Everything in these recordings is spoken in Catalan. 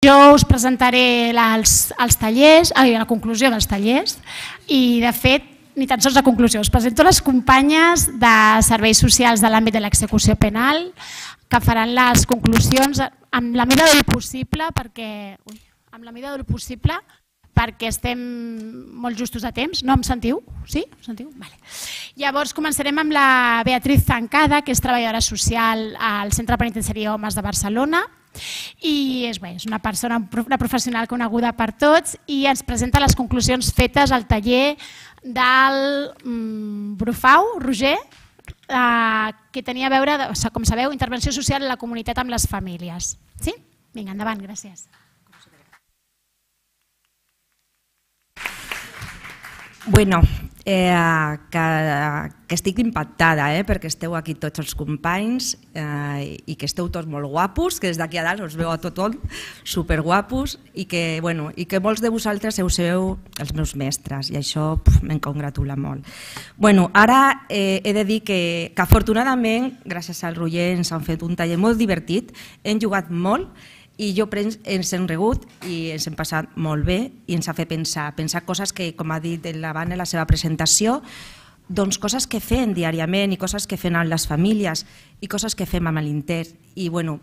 Jo us presentaré els, els tallers, ai, ah, la conclusió dels tallers i, de fet, ni tan sols la conclusió. Us presento les companyes de serveis socials de l'àmbit de l'execució penal que faran les conclusions amb la mida del possible perquè... Ui, amb la mida del possible perquè estem molt justos a temps. No em sentiu? Sí? Em sentiu? Vale. Llavors començarem amb la Beatriz Zancada, que és treballadora social al Centre Penitenciari Homes de Barcelona i és, bé, és una persona, una professional coneguda per tots i ens presenta les conclusions fetes al taller del mm, Brufau, Roger, eh, que tenia a veure, com sabeu, intervenció social en la comunitat amb les famílies. Sí? Vinga, endavant, gràcies. Bueno, eh, que, que estic impactada eh, perquè esteu aquí tots els companys eh, i que esteu tots molt guapos, que des d'aquí a dalt us veu a tothom superguapos i que, bueno, i que molts de vosaltres heu seu els meus mestres i això me'n congratula molt. Bueno, ara eh, he de dir que, que afortunadament, gràcies al Roger, ens han fet un taller molt divertit, hem jugat molt i jo ens hem regut i ens hem passat molt bé i ens ha fet pensar, pensar coses que, com ha dit l'Havana en la seva presentació, doncs coses que fem diàriament i coses que fem amb les famílies i coses que fem amb l'Inter. I, bueno,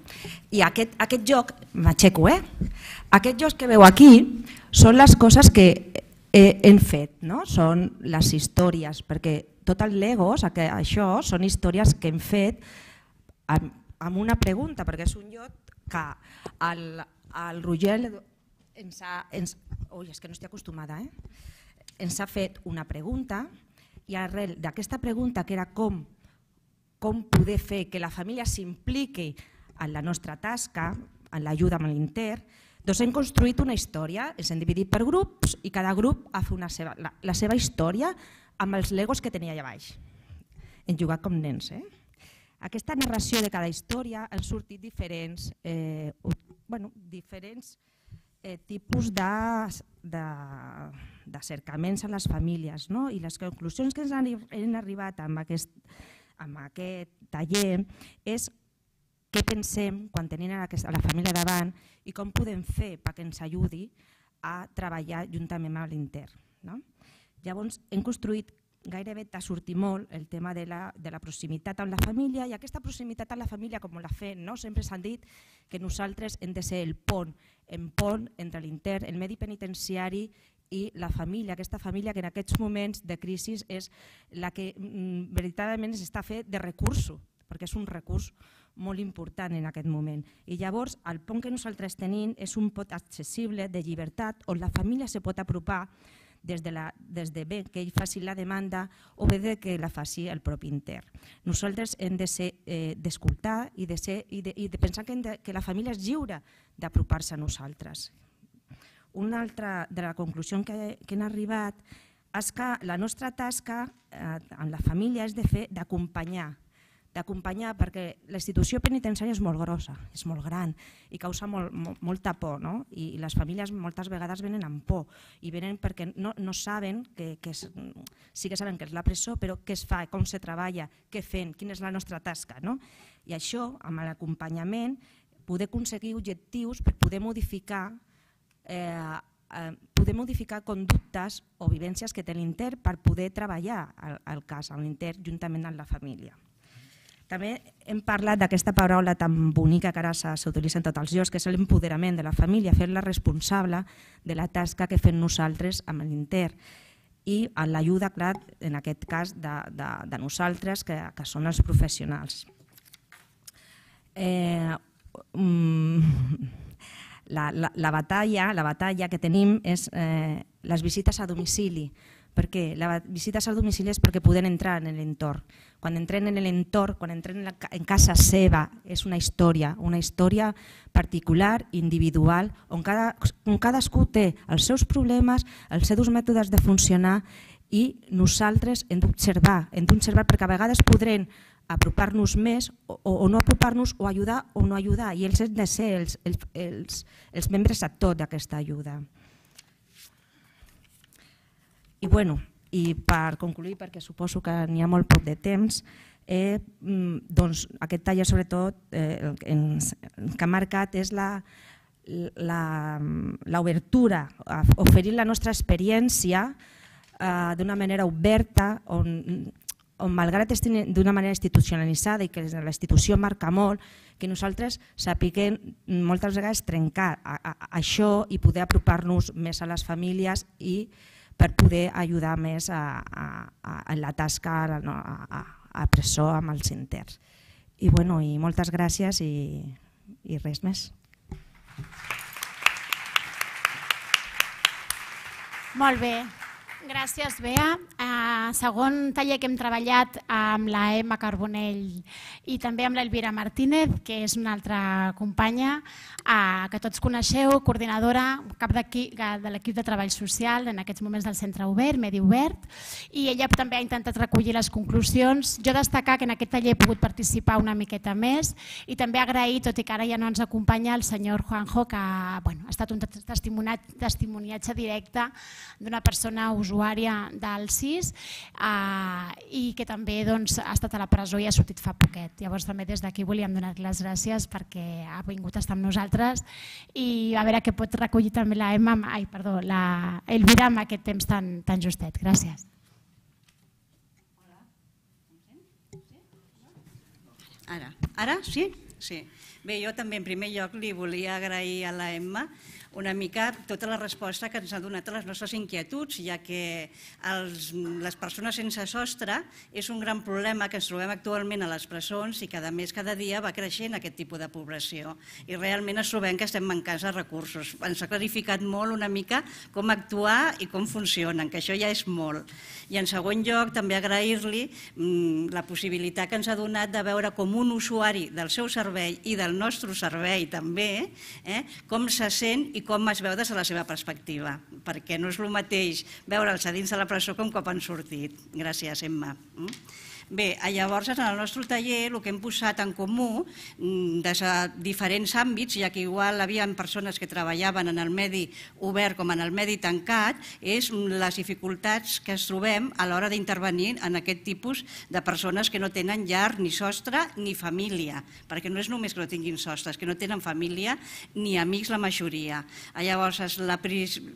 i aquest, aquest joc, m'aixeco, eh? Aquest joc que veu aquí són les coses que hem fet, no? són les històries, perquè tot el Legos, això, són històries que hem fet amb, amb una pregunta, perquè és un lloc que el, el Roger ens ha... Ens, ui, és que no estic acostumada, eh? Ens ha fet una pregunta i arrel d'aquesta pregunta, que era com, com poder fer que la família s'impliqui en la nostra tasca, en l'ajuda amb l'inter, doncs hem construït una història, ens hem dividit per grups i cada grup ha fet una seva, la, la seva història amb els legos que tenia allà baix. Hem jugat com nens, eh? Aquesta narració de cada història han sortit diferents, eh, bueno, diferents eh, tipus de, de, d'acercaments a les famílies no? i les conclusions que ens han, han arribat amb aquest, amb aquest taller és què pensem quan tenim a la família davant i com podem fer perquè ens ajudi a treballar juntament amb l'intern. No? Llavors, hem construït gairebé t'ha sortit molt el tema de la, de la proximitat amb la família i aquesta proximitat amb la família, com la fe, no? sempre s'han dit que nosaltres hem de ser el pont, en pont entre l'intern, el medi penitenciari i la família, aquesta família que en aquests moments de crisi és la que mm, veritablement s'està fet de recursos, perquè és un recurs molt important en aquest moment. I llavors el pont que nosaltres tenim és un pot accessible de llibertat on la família se pot apropar des de, la, des de bé que ell faci la demanda o bé de que la faci el propi intern. Nosaltres hem de ser eh, d'escoltar i, de ser, i, de, i de pensar que, de, que la família és lliure d'apropar-se a nosaltres. Una altra de la conclusió que, que hem arribat és que la nostra tasca eh, en la família és de fer d'acompanyar d'acompanyar, perquè la institució penitenciària és molt grossa, és molt gran i causa molt, molt, molta por. No? I, les famílies moltes vegades venen amb por i venen perquè no, no saben, que, que és, sí que saben que és la presó, però què es fa, com se treballa, què fem, quina és la nostra tasca. No? I això, amb l'acompanyament, poder aconseguir objectius per poder modificar eh, eh, poder modificar conductes o vivències que té l'intern per poder treballar el, el cas a l'intern juntament amb la família. També hem parlat d'aquesta paraula tan bonica que ara s'utilitza en tots els llocs, que és l'empoderament de la família, fer-la responsable de la tasca que fem nosaltres amb l'inter i l'ajuda, clar, en aquest cas, de, de, de nosaltres, que, que són els professionals. Eh, mm, la, la, la, batalla, la batalla que tenim és eh, les visites a domicili, per què? La visita al domicili és perquè podem entrar en l'entorn. Quan entrem en l'entorn, quan entrem en, casa seva, és una història, una història particular, individual, on, cada, on cadascú té els seus problemes, els seus mètodes de funcionar i nosaltres hem d'observar, hem d'observar perquè a vegades podrem apropar-nos més o, o no apropar-nos o ajudar o no ajudar i ells han de ser els, els, els, els membres actors d'aquesta ajuda. I, bueno, i per concluir, perquè suposo que n'hi ha molt poc de temps, eh, mm, doncs aquest taller sobretot eh, que ha marcat és la, l'obertura, oferir la nostra experiència eh, d'una manera oberta, on, on malgrat estigui d'una manera institucionalitzada i que la institució marca molt, que nosaltres sapiguem moltes vegades trencar a, a, a això i poder apropar-nos més a les famílies i eh, per poder ajudar més a, a, a, a la tasca a, a, a presó amb els interns. I, bueno, i moltes gràcies i, i res més. Molt bé, Gràcies, Bea. Uh, segon taller que hem treballat amb la Emma Carbonell i també amb l'Elvira Martínez, que és una altra companya uh, que tots coneixeu, coordinadora, cap de l'equip de treball social en aquests moments del Centre Obert, Medi Obert, i ella també ha intentat recollir les conclusions. Jo destacar que en aquest taller he pogut participar una miqueta més i també agrair, tot i que ara ja no ens acompanya, el senyor Juanjo, que bueno, ha estat un testimoniatge directe d'una persona usual usuària del CIS eh, i que també doncs, ha estat a la presó i ha sortit fa poquet. Llavors també des d'aquí volíem donar les gràcies perquè ha vingut a estar amb nosaltres i a veure què pot recollir també la Emma, ai, perdó, la Elvira amb aquest temps tan, tan justet. Gràcies. Ara, ara sí? Sí. Bé, jo també en primer lloc li volia agrair a la Emma una mica tota la resposta que ens ha donat a les nostres inquietuds, ja que els, les persones sense sostre és un gran problema que ens trobem actualment a les presons i cada més cada dia va creixent aquest tipus de població. I realment ens trobem que estem mancats de recursos. Ens ha clarificat molt una mica com actuar i com funcionen, que això ja és molt. I en segon lloc, també agrair-li mm, la possibilitat que ens ha donat de veure com un usuari del seu servei i del nostre servei també, eh, com se sent i com es veu des de la seva perspectiva, perquè no és el mateix veure'ls a dins de la presó com cop han sortit. Gràcies, Emma. Mm? Bé, llavors en el nostre taller el que hem posat en comú des mm, de diferents àmbits, ja que igual hi havia persones que treballaven en el medi obert com en el medi tancat, és mm, les dificultats que es trobem a l'hora d'intervenir en aquest tipus de persones que no tenen llar, ni sostre, ni família, perquè no és només que no tinguin sostre, és que no tenen família ni amics la majoria. Llavors, la,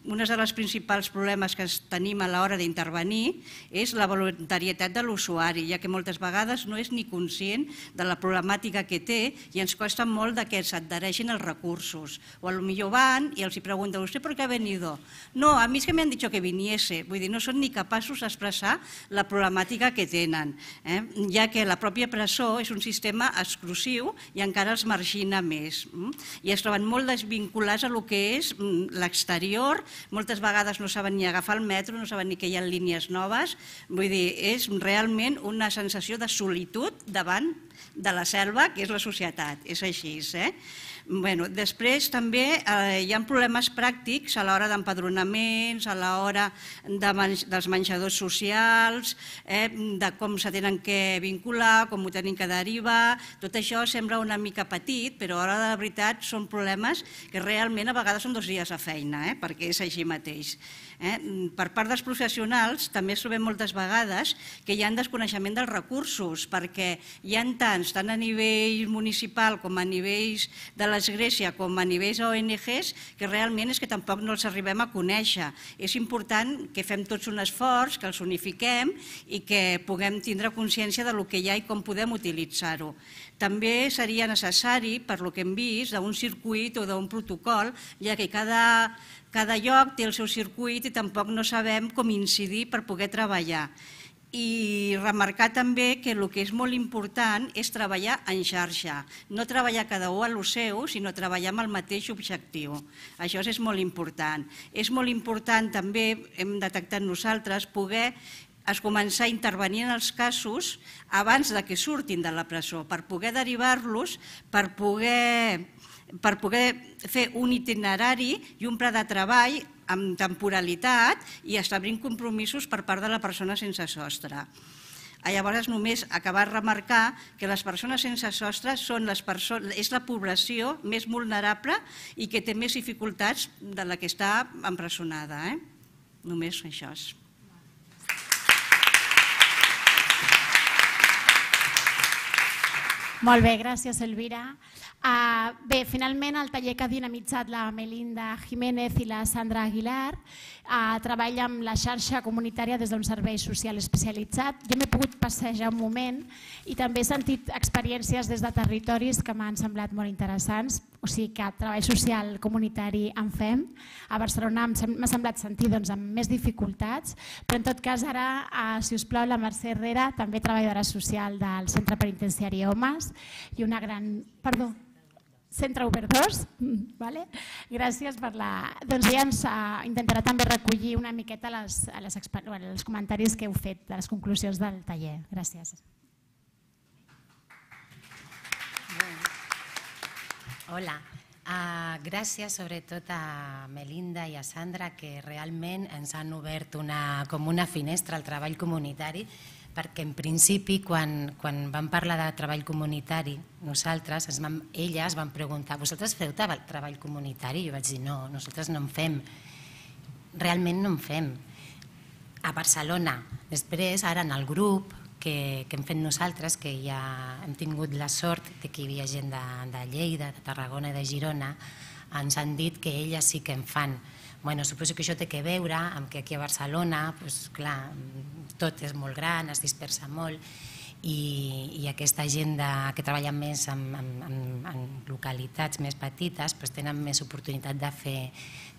una de les principals problemes que tenim a l'hora d'intervenir és la voluntarietat de l'usuari, ja que moltes vegades no és ni conscient de la problemàtica que té i ens costa molt que s'adhereixin els recursos. O a lo millor van i els hi pregunten, vostè per què ha venido? No, a mí es que me han dicho que viniese. Vull dir, no són ni capaços d'expressar la problemàtica que tenen, eh? ja que la pròpia presó és un sistema exclusiu i encara els margina més. Mm? I es troben molt desvinculats a lo que és mm, l'exterior, moltes vegades no saben ni agafar el metro, no saben ni que hi ha línies noves, vull dir, és realment una sensació de solitud davant de la selva, que és la societat. És així, eh? Bueno, després també eh, hi ha problemes pràctics a l'hora d'empadronaments, a l'hora de man dels menjadors socials, eh, de com se tenen que vincular, com ho tenen que derivar... Tot això sembla una mica petit, però a l'hora de la veritat són problemes que realment a vegades són dos dies a feina, eh, perquè és així mateix. Eh? Per part dels professionals també es trobem moltes vegades que hi ha desconeixement dels recursos, perquè hi ha tants, tant a nivell municipal com a nivells de les l'Església com a nivells ONGs que realment és que tampoc no els arribem a conèixer. És important que fem tots un esforç, que els unifiquem i que puguem tindre consciència del que hi ha i com podem utilitzar-ho. També seria necessari, per lo que hem vist, d'un circuit o d'un protocol, ja que cada, cada lloc té el seu circuit i tampoc no sabem com incidir per poder treballar i remarcar també que el que és molt important és treballar en xarxa, no treballar cada un a lo seu, sinó treballar amb el mateix objectiu. Això és molt important. És molt important també, hem detectat nosaltres, poder es començar a intervenir en els casos abans de que surtin de la presó, per poder derivar-los, per poder per poder fer un itinerari i un pla de treball amb temporalitat i establint compromisos per part de la persona sense sostre. Llavors, només acabar de remarcar que les persones sense sostre són les persones, és la població més vulnerable i que té més dificultats de la que està empresonada. Eh? Només això. És. Molt bé, gràcies, Elvira. Uh, bé, finalment el taller que ha dinamitzat la Melinda Jiménez i la Sandra Aguilar uh, treballa amb la xarxa comunitària des d'un servei social especialitzat. Jo m'he pogut passejar un moment i també he sentit experiències des de territoris que m'han semblat molt interessants o sigui que treball social comunitari en fem. A Barcelona m'ha semblat sentir doncs, amb més dificultats, però en tot cas ara, eh, si us plau, la Mercè Herrera, també treballadora social del Centre Penitenciari Homes i una gran... Perdó, Centre Obertós, vale? gràcies per la... Doncs ja ens uh, intentarà també recollir una miqueta les, les, els comentaris que heu fet de les conclusions del taller. Gràcies. Hola. Uh, gràcies sobretot a Melinda i a Sandra que realment ens han obert una, com una finestra al treball comunitari perquè en principi quan, quan vam parlar de treball comunitari nosaltres, ens vam, elles van preguntar vosaltres feu treball comunitari? I jo vaig dir no, nosaltres no en fem realment no en fem a Barcelona després ara en el grup que, que hem fet nosaltres, que ja hem tingut la sort de que hi havia gent de, de Lleida, de Tarragona i de Girona, ens han dit que elles sí que en fan. Bueno, suposo que això té que veure amb que aquí a Barcelona, doncs, clar, tot és molt gran, es dispersa molt, i, i aquesta gent de, que treballa més en, en, en, en localitats més petites pues, doncs tenen més oportunitat de fer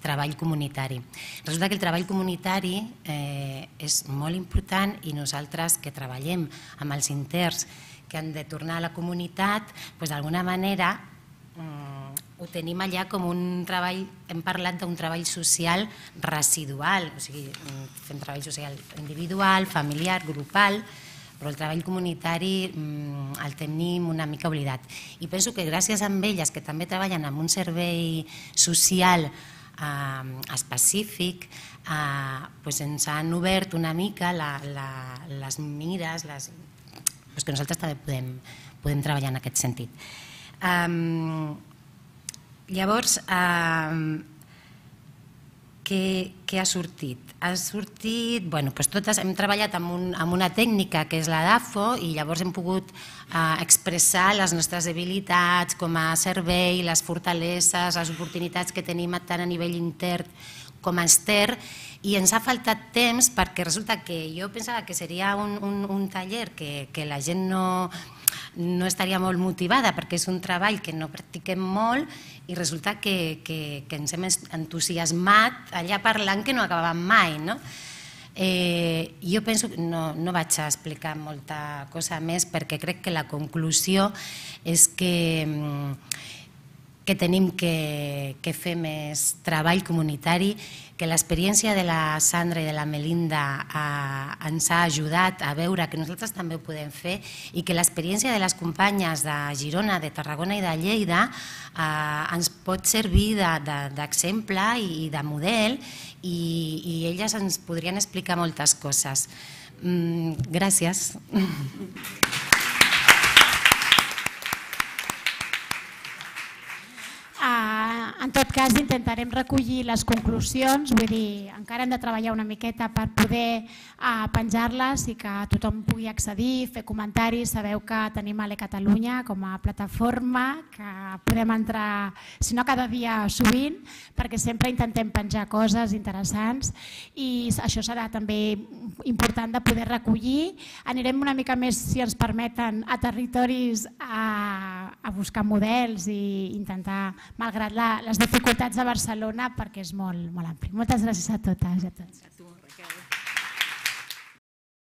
treball comunitari. Resulta que el treball comunitari eh, és molt important i nosaltres que treballem amb els interns que han de tornar a la comunitat, pues, doncs d'alguna manera mm, ho tenim allà com un treball, hem parlat d'un treball social residual, o sigui, mm, fem treball social individual, familiar, grupal, però el treball comunitari mm, el tenim una mica oblidat. I penso que gràcies a elles, que també treballen amb un servei social eh, específic, eh, doncs ens han obert una mica la, la, les mires, les, doncs que nosaltres també podem, podem treballar en aquest sentit. Eh, llavors, eh, què, què ha sortit? Ha sortit, bueno, doncs totes hem treballat amb, un, amb una tècnica que és la DAFO i llavors hem pogut eh, expressar les nostres debilitats com a servei, les fortaleses, les oportunitats que tenim tant a nivell intern com a ester i ens ha faltat temps perquè resulta que jo pensava que seria un, un, un taller que, que la gent no, no estaria molt motivada perquè és un treball que no practiquem molt i resulta que, que, que ens hem entusiasmat allà parlant que no acabàvem mai. No? Eh, jo penso que no, no vaig a explicar molta cosa més perquè crec que la conclusió és que mm, que tenim que, que fer més treball comunitari, que l'experiència de la Sandra i de la Melinda a, eh, ens ha ajudat a veure que nosaltres també ho podem fer i que l'experiència de les companyes de Girona, de Tarragona i de Lleida a, eh, ens pot servir d'exemple de, de, i de model i, i elles ens podrien explicar moltes coses. Mm, gràcies. Gràcies. cas intentarem recollir les conclusions, vull dir, encara hem de treballar una miqueta per poder eh, penjar-les i que tothom pugui accedir, fer comentaris, sabeu que tenim Ale Catalunya com a plataforma, que podem entrar, si no cada dia sovint, perquè sempre intentem penjar coses interessants i això serà també important de poder recollir. Anirem una mica més, si ens permeten, a territoris a, eh, a buscar models i intentar, malgrat la, les dificultats facultats de Barcelona perquè és molt, molt ampli. Moltes gràcies a totes i a tots. A tu.